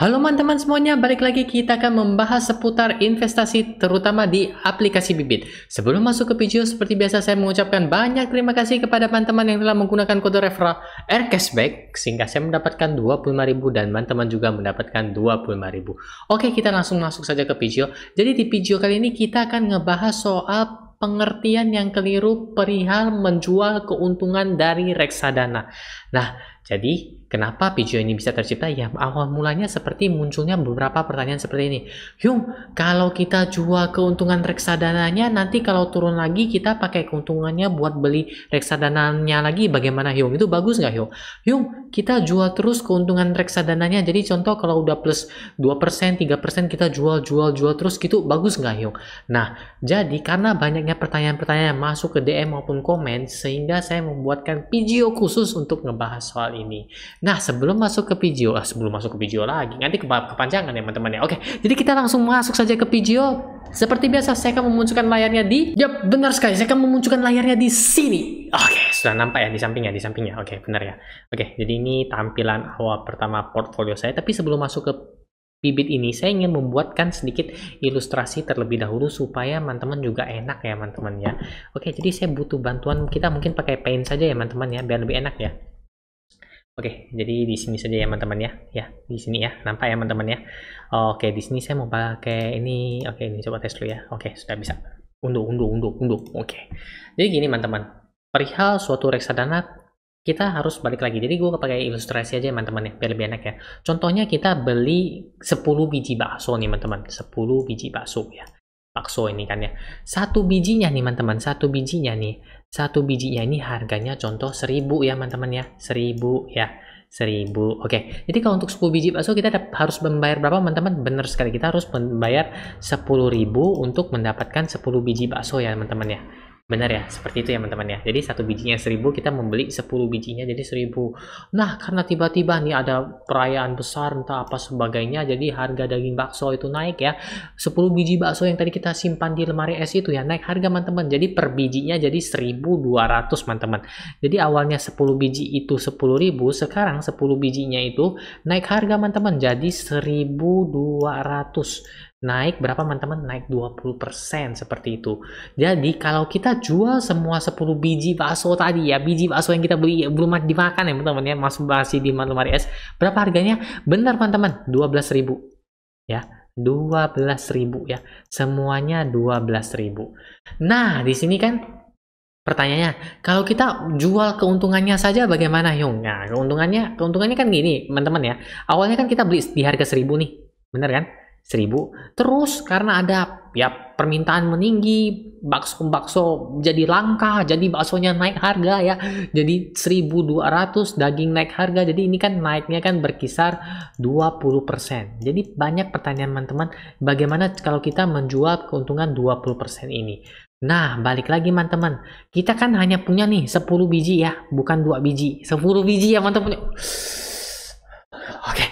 Halo teman-teman semuanya, balik lagi kita akan membahas seputar investasi terutama di aplikasi Bibit. Sebelum masuk ke video, seperti biasa saya mengucapkan banyak terima kasih kepada teman-teman yang telah menggunakan kode referral Air Cashback, sehingga saya mendapatkan 25.000 dan teman-teman juga mendapatkan 25.000. Oke, kita langsung masuk saja ke video. Jadi di video kali ini kita akan ngebahas soal pengertian yang keliru perihal menjual keuntungan dari reksadana. Nah, jadi, kenapa video ini bisa tercipta? Ya, awal mulanya seperti munculnya beberapa pertanyaan seperti ini. Yung, kalau kita jual keuntungan reksadananya, nanti kalau turun lagi kita pakai keuntungannya buat beli reksadananya lagi, bagaimana Yung? Itu bagus nggak Yung? Yung, kita jual terus keuntungan reksadananya. Jadi, contoh kalau udah plus 2%, 3% kita jual, jual, jual terus gitu, bagus nggak Yung? Nah, jadi karena banyaknya pertanyaan-pertanyaan masuk ke DM maupun komen, sehingga saya membuatkan video khusus untuk ngebahas soal ini ini. Nah, sebelum masuk ke video, ah, sebelum masuk ke video lagi, nanti ke kepanjangan ya teman-teman ya. Oke, jadi kita langsung masuk saja ke video. Seperti biasa, saya akan memunculkan layarnya di, ya benar sekali, saya akan memunculkan layarnya di sini. Oke, sudah nampak ya di sampingnya, di sampingnya. Oke, benar ya. Oke, jadi ini tampilan awal pertama portfolio saya. Tapi sebelum masuk ke bibit ini saya ingin membuatkan sedikit ilustrasi terlebih dahulu supaya teman-teman juga enak ya teman-teman ya oke jadi saya butuh bantuan kita mungkin pakai paint saja ya teman-teman ya biar lebih enak ya Oke, jadi di sini saja ya teman-teman ya. Ya, di sini ya. Nampak ya teman-teman ya. Oke, di sini saya mau pakai ini. Oke, ini coba tes dulu ya. Oke, sudah bisa. Unduh, unduh, unduh, unduh. Oke. Jadi gini teman-teman. Perihal suatu reksadana kita harus balik lagi. Jadi gue pakai ilustrasi aja ya, teman-teman ya, biar lebih enak ya. Contohnya kita beli 10 biji bakso nih teman-teman. 10 biji bakso ya bakso ini kan ya. Satu bijinya nih teman-teman, satu bijinya nih. Satu bijinya ini harganya contoh seribu ya teman-teman ya. seribu ya. seribu Oke. Okay. Jadi kalau untuk 10 biji bakso kita harus membayar berapa teman-teman? Benar sekali. Kita harus membayar 10.000 untuk mendapatkan 10 biji bakso ya teman-teman ya. Benar ya, seperti itu ya teman-teman ya. Jadi satu bijinya seribu kita membeli 10 bijinya jadi seribu Nah, karena tiba-tiba nih ada perayaan besar entah apa sebagainya, jadi harga daging bakso itu naik ya. 10 biji bakso yang tadi kita simpan di lemari es itu ya naik harga teman-teman. Jadi per bijinya jadi 1200 teman-teman. Jadi awalnya 10 biji itu 10.000, sekarang 10 bijinya itu naik harga teman-teman jadi 1200 naik berapa teman-teman naik 20% seperti itu jadi kalau kita jual semua 10 biji bakso tadi ya biji bakso yang kita beli ya, belum dimakan ya teman-teman ya masuk masih di lemari es, berapa harganya benar teman-teman 12.000 ya 12.000 ya semuanya 12.000 nah di sini kan Pertanyaannya, kalau kita jual keuntungannya saja bagaimana Yung? Nah, keuntungannya, keuntungannya kan gini, teman-teman ya. Awalnya kan kita beli di harga 1000 nih, bener kan? 1000 terus karena ada ya permintaan meninggi bakso bakso jadi langka jadi baksonya naik harga ya jadi 1200 daging naik harga jadi ini kan naiknya kan berkisar 20% jadi banyak pertanyaan teman-teman bagaimana kalau kita menjual keuntungan 20% ini Nah, balik lagi teman-teman. Kita kan hanya punya nih 10 biji ya, bukan 2 biji. 10 biji ya teman-teman. Oke,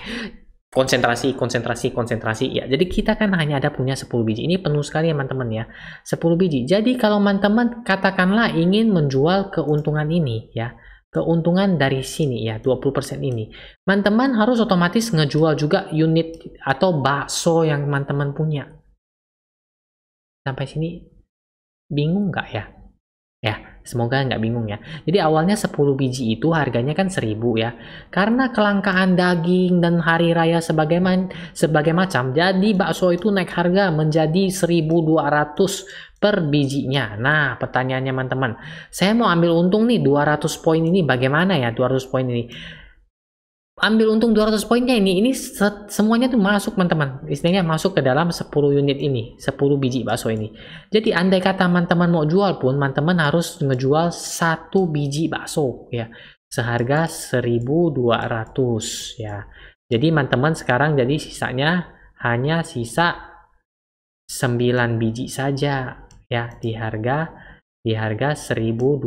konsentrasi, konsentrasi, konsentrasi. Ya, jadi kita kan hanya ada punya 10 biji. Ini penuh sekali ya teman-teman ya. 10 biji. Jadi kalau teman-teman katakanlah ingin menjual keuntungan ini ya. Keuntungan dari sini ya, 20% ini. Teman-teman harus otomatis ngejual juga unit atau bakso yang teman-teman punya. Sampai sini bingung nggak ya? Ya, Semoga nggak bingung ya. Jadi awalnya 10 biji itu harganya kan 1000 ya. Karena kelangkaan daging dan hari raya sebagaiman, sebagai macam, jadi bakso itu naik harga menjadi 1200 per bijinya. Nah, pertanyaannya teman-teman, saya mau ambil untung nih 200 poin ini bagaimana ya 200 poin ini? ambil untung 200 poinnya ini ini set, semuanya tuh masuk teman-teman istilahnya masuk ke dalam 10 unit ini 10 biji bakso ini jadi andai kata teman-teman mau jual pun teman-teman harus ngejual satu biji bakso ya seharga 1200 ya jadi teman-teman sekarang jadi sisanya hanya sisa 9 biji saja ya di harga di harga 1200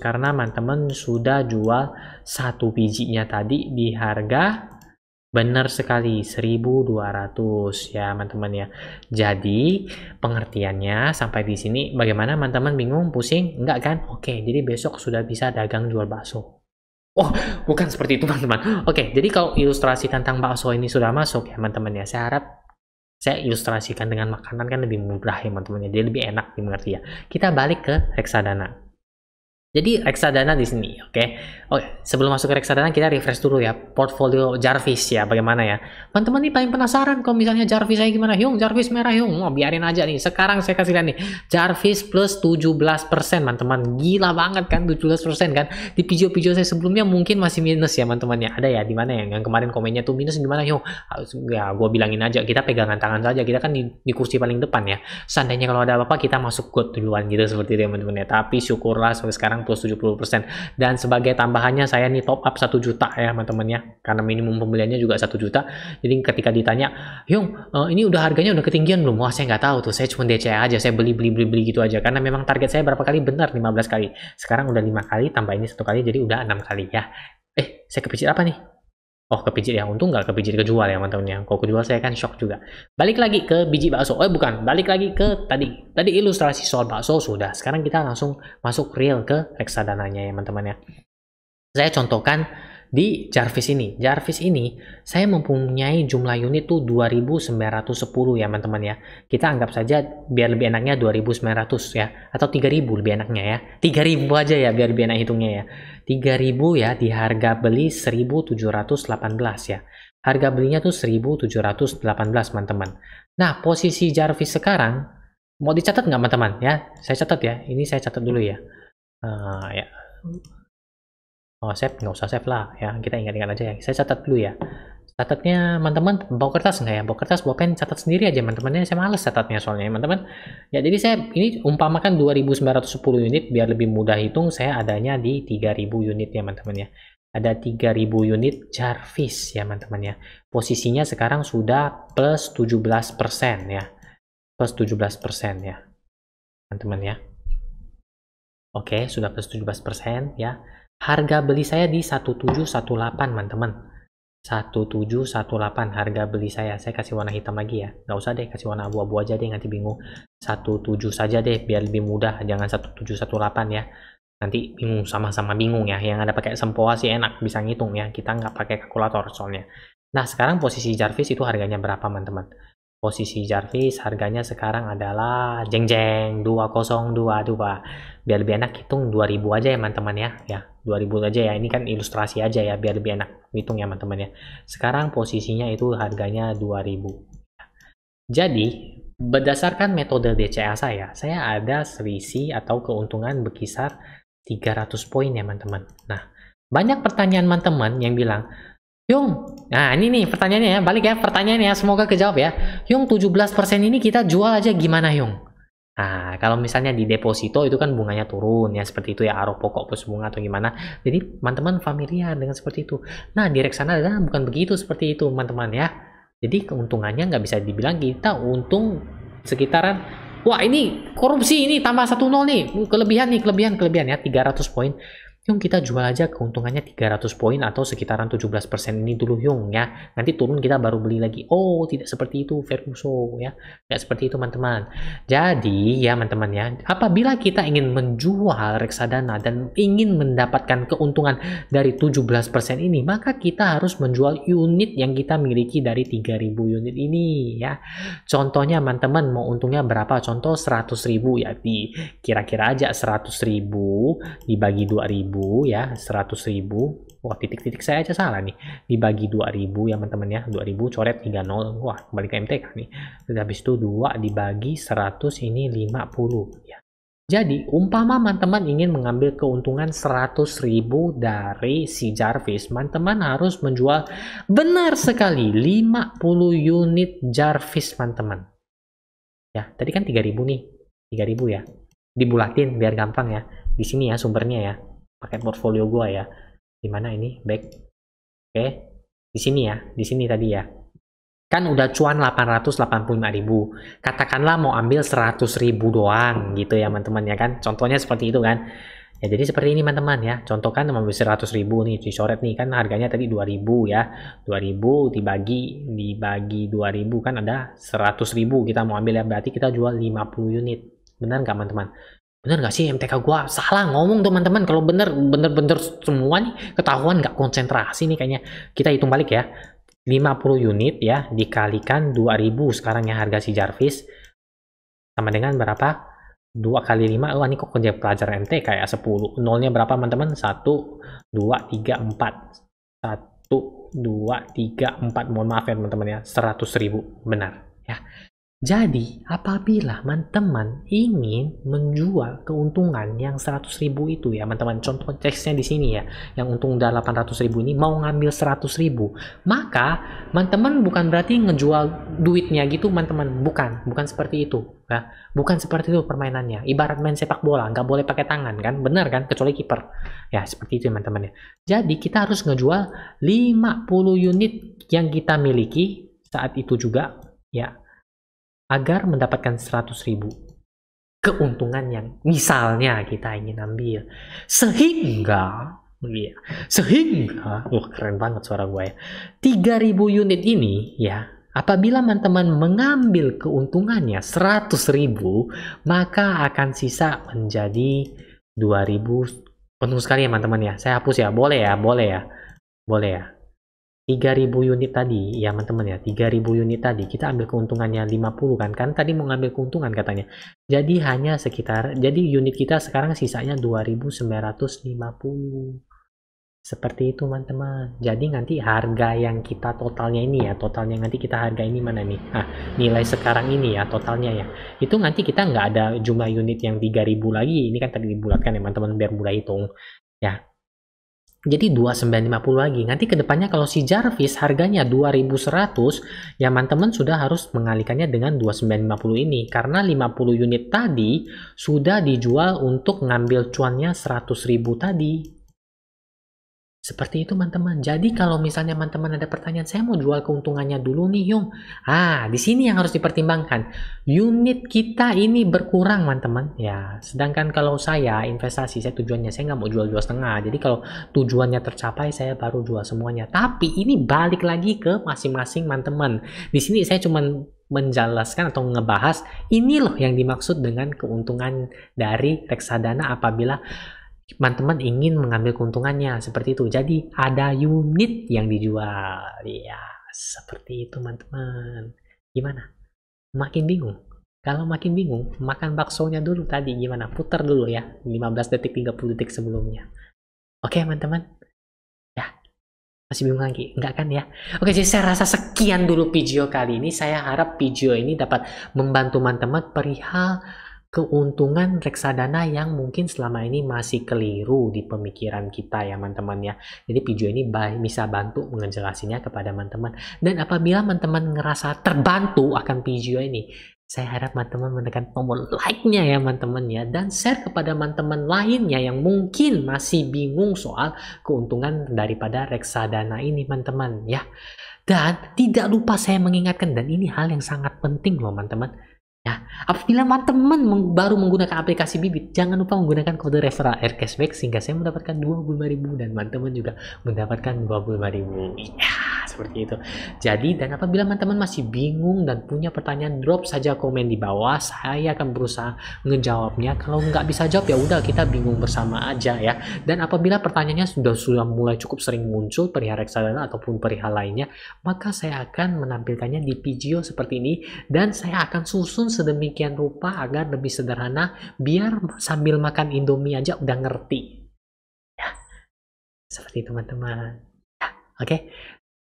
karena teman-teman sudah jual satu bijinya tadi di harga benar sekali 1200 ya teman-teman ya jadi pengertiannya sampai di sini bagaimana teman-teman bingung pusing enggak kan oke jadi besok sudah bisa dagang jual bakso Oh, bukan seperti itu teman-teman. Oke, jadi kalau ilustrasi tentang bakso ini sudah masuk ya teman-teman ya. Saya harap saya ilustrasikan dengan makanan kan lebih mudah ya teman-teman jadi lebih enak dimengerti ya kita balik ke reksadana jadi reksadana di sini, oke. Okay? Oke, sebelum masuk ke reksadana kita refresh dulu ya portfolio Jarvis ya, bagaimana ya. Teman-teman nih paling penasaran kalau misalnya Jarvis saya gimana? Hyung, Jarvis merah yung. Oh, biarin aja nih. Sekarang saya kasih lihat nih. Jarvis plus 17%, teman-teman. Gila banget kan 17% kan. Di video-video saya sebelumnya mungkin masih minus ya, teman-teman ya. Ada ya di mana ya yang kemarin komennya tuh minus gimana, Hyung? Ya, gua bilangin aja kita pegangan tangan saja. Kita kan di, di kursi paling depan ya. Seandainya kalau ada apa-apa kita masuk god duluan gitu seperti itu, ya, teman-teman ya. Tapi syukurlah sampai sekarang plus 70 Dan sebagai tambahannya saya nih top up satu juta ya teman-teman ya. Karena minimum pembeliannya juga satu juta. Jadi ketika ditanya, Yung, eh, ini udah harganya udah ketinggian belum? Wah saya nggak tahu tuh, saya cuma DC aja, saya beli, beli, beli, beli gitu aja. Karena memang target saya berapa kali benar 15 kali. Sekarang udah lima kali, tambah ini satu kali, jadi udah enam kali ya. Eh, saya kepikir apa nih? oh kepijit yang untung nggak kepijit kejual ya teman-teman ya kalau kejual saya kan shock juga balik lagi ke biji bakso oh bukan balik lagi ke tadi tadi ilustrasi soal bakso sudah sekarang kita langsung masuk real ke reksadananya ya teman-teman ya saya contohkan di Jarvis ini. Jarvis ini saya mempunyai jumlah unit tuh 2910 ya teman-teman ya. Kita anggap saja biar lebih enaknya 2900 ya atau 3000 lebih enaknya ya. 3000 aja ya biar lebih enak hitungnya ya. 3000 ya di harga beli 1718 ya. Harga belinya tuh 1718 teman-teman. Nah, posisi Jarvis sekarang mau dicatat nggak teman-teman ya? Saya catat ya. Ini saya catat dulu ya. Uh, ya oh save nggak usah save lah ya kita ingat-ingat aja ya saya catat dulu ya catatnya teman-teman bawa kertas nggak ya bawa kertas bawa pen catat sendiri aja teman-teman saya males catatnya soalnya ya, teman-teman ya jadi saya ini umpamakan 2910 unit biar lebih mudah hitung saya adanya di 3000 unit ya teman-teman ya ada 3000 unit Jarvis ya teman-teman ya posisinya sekarang sudah plus 17% ya plus 17% ya teman-teman ya Oke, sudah plus 17% ya. Harga beli saya di 1718, teman-teman. 1718 harga beli saya. Saya kasih warna hitam lagi ya. Nggak usah deh, kasih warna abu-abu aja deh, nanti bingung. 17 saja deh, biar lebih mudah. Jangan 1718 ya. Nanti bingung, sama-sama bingung ya. Yang ada pakai sempoa sih enak, bisa ngitung ya. Kita nggak pakai kalkulator soalnya. Nah, sekarang posisi Jarvis itu harganya berapa, teman-teman? posisi Jarvis harganya sekarang adalah jeng jeng 2022 biar lebih enak hitung 2000 aja ya teman-teman ya ya 2000 aja ya ini kan ilustrasi aja ya biar lebih enak hitung ya teman-teman ya sekarang posisinya itu harganya 2000 jadi berdasarkan metode DCA saya saya ada selisih atau keuntungan berkisar 300 poin ya teman-teman nah banyak pertanyaan teman-teman yang bilang Yung, nah ini nih pertanyaannya ya, balik ya pertanyaannya ya, semoga kejawab ya. Yung 17% ini kita jual aja gimana Yung? Nah, kalau misalnya di deposito itu kan bunganya turun ya seperti itu ya aruh pokok plus bunga atau gimana. Jadi teman-teman familiar dengan seperti itu. Nah, di reksana nah, bukan begitu seperti itu teman-teman ya. Jadi keuntungannya nggak bisa dibilang kita untung sekitaran wah ini korupsi ini tambah satu nol nih kelebihan nih kelebihan kelebihan ya 300 poin Yung kita jual aja keuntungannya 300 poin atau sekitaran 17% ini dulu Yung ya. Nanti turun kita baru beli lagi. Oh tidak seperti itu Ferguso ya. Tidak seperti itu teman-teman. Jadi ya teman-teman ya. Apabila kita ingin menjual reksadana dan ingin mendapatkan keuntungan dari 17% ini. Maka kita harus menjual unit yang kita miliki dari 3000 unit ini ya. Contohnya teman-teman mau untungnya berapa? Contoh 100.000 ya di kira-kira aja 100.000 dibagi 2000 ribu ya 100 ribu wah titik-titik saya aja salah nih dibagi 2000 ya teman-teman ya 2000 coret 30 wah kembali ke MTK nih dan habis itu 2 dibagi 100 ini 50 ya jadi umpama teman-teman ingin mengambil keuntungan 100.000 dari si Jarvis teman-teman harus menjual benar sekali 50 unit Jarvis teman-teman ya tadi kan 3000 nih 3000 ya dibulatin biar gampang ya di sini ya sumbernya ya paket portfolio gua ya dimana ini back oke di sini ya di sini tadi ya kan udah cuan 885.000 katakanlah mau ambil 100.000 doang gitu ya teman-teman ya kan contohnya seperti itu kan ya jadi seperti ini teman-teman ya contoh kan ambil 100.000 nih dicoret nih kan harganya tadi 2.000 ya 2.000 dibagi dibagi 2.000 kan ada 100.000 kita mau ambil ya berarti kita jual 50 unit benar nggak teman-teman bener gak sih MTK gua salah ngomong teman-teman kalau bener bener-bener semua nih ketahuan nggak konsentrasi nih kayaknya kita hitung balik ya 50 unit ya dikalikan 2000 sekarang ya harga si Jarvis sama dengan berapa 2 kali 5 oh ini kok kerja pelajaran MTK ya 10 nolnya berapa teman-teman 1 2 3 4 1 2 3 4 mohon maaf ya teman-teman ya 100.000 ribu benar jadi, apabila teman-teman ingin menjual keuntungan yang 100 ribu itu ya, teman-teman, contoh teksnya di sini ya, yang untung udah 800 ribu ini mau ngambil 100 ribu, maka teman-teman bukan berarti ngejual duitnya gitu, teman-teman, bukan, bukan seperti itu. Ya. Bukan seperti itu permainannya. Ibarat main sepak bola, nggak boleh pakai tangan kan, benar kan, kecuali kiper. Ya, seperti itu ya, teman-teman ya. Jadi, kita harus ngejual 50 unit yang kita miliki saat itu juga, ya agar mendapatkan 100 ribu keuntungan yang misalnya kita ingin ambil sehingga ya, sehingga wah keren banget suara gue ya 3000 unit ini ya apabila teman-teman mengambil keuntungannya 100 ribu maka akan sisa menjadi 2000 untung sekali ya teman-teman ya saya hapus ya boleh ya boleh ya boleh ya 3000 unit tadi ya teman-teman ya 3000 unit tadi kita ambil keuntungannya 50 kan kan tadi mau ngambil keuntungan katanya jadi hanya sekitar jadi unit kita sekarang sisanya 2950 seperti itu teman-teman jadi nanti harga yang kita totalnya ini ya totalnya nanti kita harga ini mana nih ah nilai sekarang ini ya totalnya ya itu nanti kita nggak ada jumlah unit yang 3000 lagi ini kan tadi dibulatkan ya teman-teman biar mudah hitung ya jadi 2950 lagi. Nanti kedepannya kalau si Jarvis harganya 2100, ya teman-teman sudah harus mengalikannya dengan 2950 ini. Karena 50 unit tadi sudah dijual untuk ngambil cuannya 100 ribu tadi. Seperti itu teman-teman. Jadi kalau misalnya teman-teman ada pertanyaan, saya mau jual keuntungannya dulu nih, Yung. Ah, di sini yang harus dipertimbangkan. Unit kita ini berkurang, teman-teman. Ya, sedangkan kalau saya investasi, saya tujuannya saya nggak mau jual dua setengah. Jadi kalau tujuannya tercapai, saya baru jual semuanya. Tapi ini balik lagi ke masing-masing teman-teman. Di sini saya cuma menjelaskan atau ngebahas ini loh yang dimaksud dengan keuntungan dari reksadana apabila teman-teman ingin mengambil keuntungannya seperti itu. Jadi ada unit yang dijual. Ya, seperti itu teman-teman. Gimana? Makin bingung. Kalau makin bingung, makan baksonya dulu tadi gimana? Putar dulu ya, 15 detik 30 detik sebelumnya. Oke, teman-teman. Ya. Masih bingung lagi? Enggak kan ya? Oke, jadi saya rasa sekian dulu video kali ini. Saya harap video ini dapat membantu teman-teman perihal keuntungan reksadana yang mungkin selama ini masih keliru di pemikiran kita ya teman-teman ya. Jadi video ini bisa bantu mengejelasinya kepada teman-teman. Dan apabila teman-teman ngerasa terbantu akan video ini, saya harap teman-teman menekan tombol like-nya ya teman-teman ya dan share kepada teman-teman lainnya yang mungkin masih bingung soal keuntungan daripada reksadana ini teman-teman ya. Dan tidak lupa saya mengingatkan dan ini hal yang sangat penting loh teman-teman Nah, apabila teman baru menggunakan aplikasi Bibit, jangan lupa menggunakan kode referral Air Cashback sehingga saya mendapatkan 25.000 dan teman teman juga mendapatkan 25.000. Iya, seperti itu. Jadi, dan apabila teman-teman masih bingung dan punya pertanyaan, drop saja komen di bawah. Saya akan berusaha menjawabnya Kalau nggak bisa jawab, ya udah kita bingung bersama aja ya. Dan apabila pertanyaannya sudah sudah mulai cukup sering muncul perihal reksadana ataupun perihal lainnya, maka saya akan menampilkannya di video seperti ini dan saya akan susun sedemikian rupa agar lebih sederhana biar sambil makan Indomie aja udah ngerti. Ya. Seperti teman-teman. Ya, oke. Okay?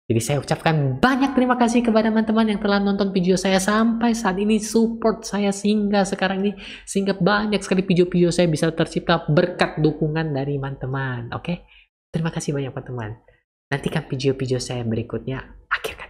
Jadi saya ucapkan banyak terima kasih kepada teman-teman yang telah nonton video saya sampai saat ini support saya sehingga sekarang ini sehingga banyak sekali video-video saya bisa tercipta berkat dukungan dari teman-teman. Oke. Okay? Terima kasih banyak teman-teman. Nantikan video-video saya berikutnya. Akhirkan